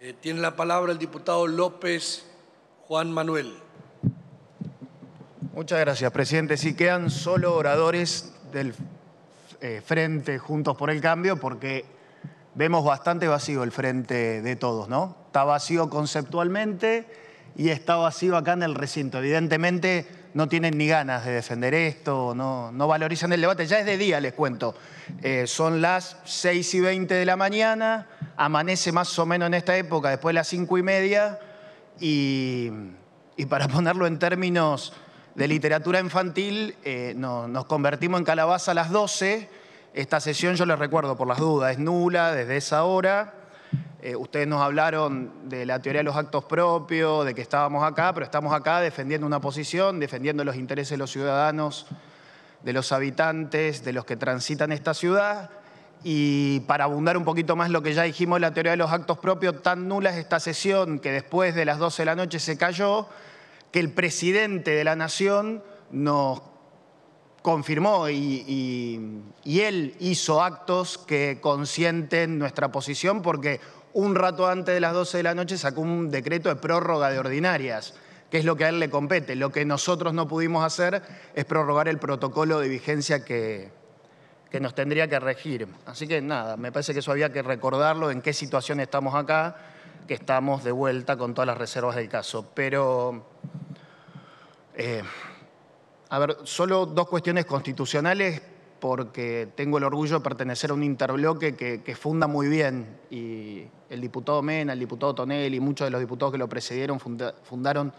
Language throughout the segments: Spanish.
Eh, tiene la palabra el diputado López Juan Manuel. Muchas gracias, presidente. Si sí, quedan solo oradores del eh, Frente Juntos por el Cambio, porque vemos bastante vacío el Frente de Todos, ¿no? Está vacío conceptualmente y está vacío acá en el recinto. Evidentemente no tienen ni ganas de defender esto, no, valorizan el debate. Ya es de día, les cuento. Eh, son las 6 y 20 de la mañana amanece más o menos en esta época, después de las cinco y media, y, para ponerlo en términos de literatura infantil, eh, nos convertimos en calabaza a las 12. Esta sesión, yo les recuerdo por las dudas, es nula desde esa hora. Eh, ustedes nos hablaron de la teoría de los actos propios, de que estábamos acá, pero estamos acá defendiendo una posición, defendiendo los intereses de los ciudadanos, de los habitantes, de los que transitan esta ciudad. Y para abundar un poquito más lo que ya dijimos, la teoría de los actos propios, tan nula es esta sesión que después de las 12 de la noche se cayó, que el presidente de la Nación nos confirmó y, y, él hizo actos que consienten nuestra posición porque un rato antes de las 12 de la noche sacó un decreto de prórroga de ordinarias, que es lo que a él le compete. Lo que nosotros no pudimos hacer es prorrogar el protocolo de vigencia que, que nos tendría que regir. Así que nada, me parece que eso había que recordarlo, en qué situación estamos acá, que estamos de vuelta con todas las reservas del caso. Pero, eh, a ver, solo dos cuestiones constitucionales, porque tengo el orgullo de pertenecer a un interbloque que, funda muy bien, y el diputado Mena, el diputado Tonel y muchos de los diputados que lo precedieron fundaron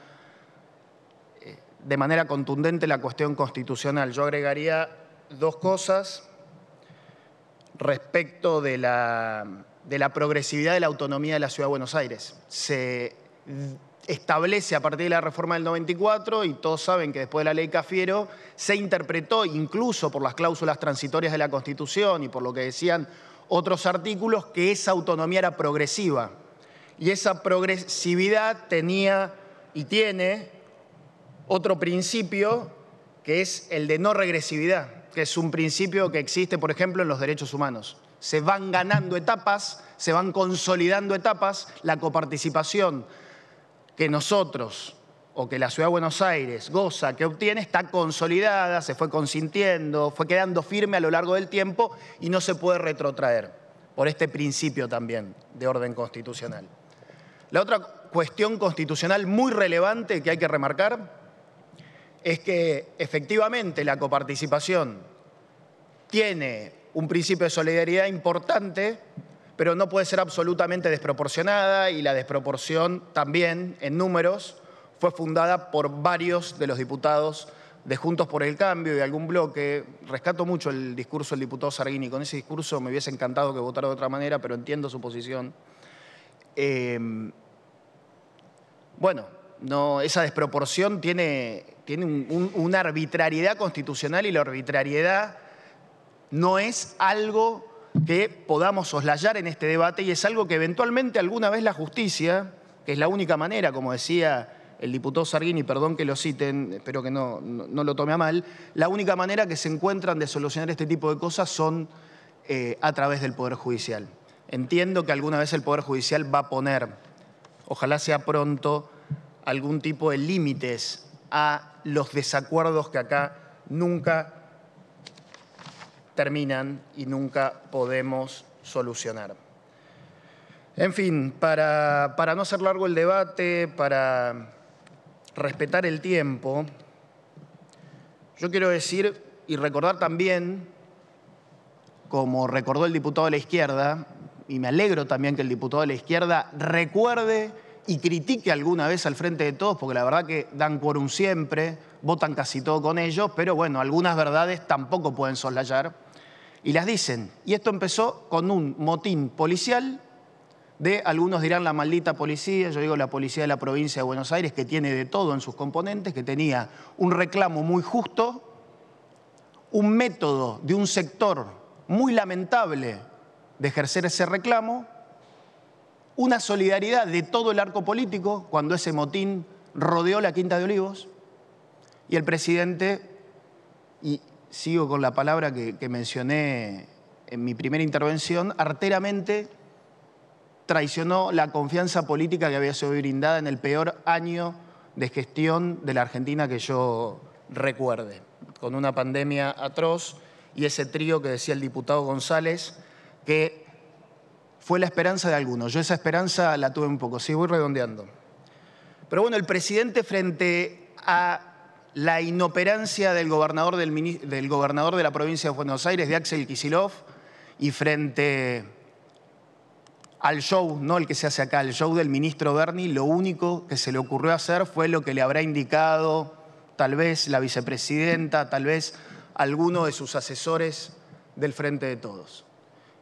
eh, de manera contundente la cuestión constitucional. Yo agregaría dos cosas respecto de la, progresividad de la autonomía de la Ciudad de Buenos Aires. Se establece a partir de la reforma del 94 y todos saben que después de la ley Cafiero se interpretó incluso por las cláusulas transitorias de la Constitución y por lo que decían otros artículos que esa autonomía era progresiva. Y esa progresividad tenía y tiene otro principio que es el de no regresividad es un principio que existe, por ejemplo, en los derechos humanos. Se van ganando etapas, se van consolidando etapas, la coparticipación que nosotros o que la Ciudad de Buenos Aires goza, que obtiene, está consolidada, se fue consintiendo, fue quedando firme a lo largo del tiempo y no se puede retrotraer por este principio también de orden constitucional. La otra cuestión constitucional muy relevante que hay que remarcar es que efectivamente la coparticipación tiene un principio de solidaridad importante, pero no puede ser absolutamente desproporcionada y la desproporción también en números fue fundada por varios de los diputados de Juntos por el Cambio y de algún bloque. Rescato mucho el discurso del diputado Sarguini. Con ese discurso me hubiese encantado que votara de otra manera, pero entiendo su posición. Eh, bueno, esa desproporción tiene, una arbitrariedad constitucional y la arbitrariedad no es algo que podamos soslayar en este debate y es algo que eventualmente alguna vez la justicia, que es la única manera, como decía el diputado Sargini, perdón que lo citen, espero que no, lo tome a mal, la única manera que se encuentran de solucionar este tipo de cosas son eh, a través del Poder Judicial. Entiendo que alguna vez el Poder Judicial va a poner, ojalá sea pronto, algún tipo de límites a los desacuerdos que acá nunca terminan y nunca podemos solucionar. En fin, para, para no hacer largo el debate, para respetar el tiempo, yo quiero decir y recordar también, como recordó el diputado de la izquierda, y me alegro también que el diputado de la izquierda recuerde y critique alguna vez al frente de todos, porque la verdad que dan por un siempre, votan casi todo con ellos, pero bueno, algunas verdades tampoco pueden soslayar y las dicen. Y esto empezó con un motín policial de, algunos dirán la maldita policía, yo digo la policía de la provincia de Buenos Aires, que tiene de todo en sus componentes, que tenía un reclamo muy justo, un método de un sector muy lamentable de ejercer ese reclamo, una solidaridad de todo el arco político cuando ese motín rodeó la Quinta de Olivos y el presidente, y sigo con la palabra que, mencioné en mi primera intervención, arteramente traicionó la confianza política que había sido brindada en el peor año de gestión de la Argentina que yo recuerde, con una pandemia atroz y ese trío que decía el diputado González, que fue la esperanza de algunos. Yo esa esperanza la tuve un poco, sí, voy redondeando. Pero bueno, el presidente frente a la inoperancia del gobernador, del, gobernador de la provincia de Buenos Aires, de Axel Kisilov, y frente al show, no el que se hace acá, el show del ministro Berni, lo único que se le ocurrió hacer fue lo que le habrá indicado tal vez la vicepresidenta, tal vez alguno de sus asesores del Frente de Todos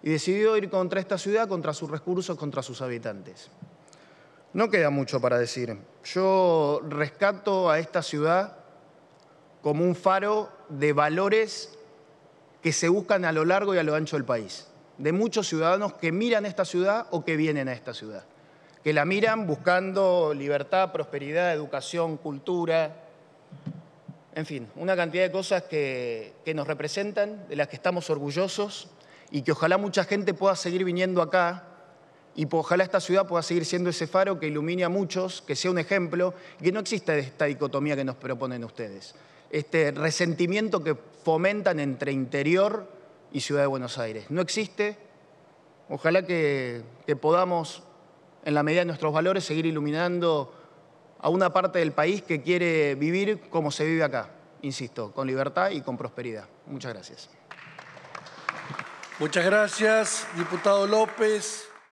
y decidió ir contra esta ciudad, contra sus recursos, contra sus habitantes. No queda mucho para decir. Yo rescato a esta ciudad como un faro de valores que se buscan a lo largo y a lo ancho del país, de muchos ciudadanos que miran esta ciudad o que vienen a esta ciudad, que la miran buscando libertad, prosperidad, educación, cultura, en fin, una cantidad de cosas que, que nos representan, de las que estamos orgullosos y que ojalá mucha gente pueda seguir viniendo acá y ojalá esta ciudad pueda seguir siendo ese faro que ilumine a muchos, que sea un ejemplo y que no exista esta dicotomía que nos proponen ustedes, este resentimiento que fomentan entre interior y Ciudad de Buenos Aires. No existe, ojalá que, que podamos, en la medida de nuestros valores, seguir iluminando a una parte del país que quiere vivir como se vive acá, insisto, con libertad y con prosperidad. Muchas gracias. Muchas gracias, diputado López.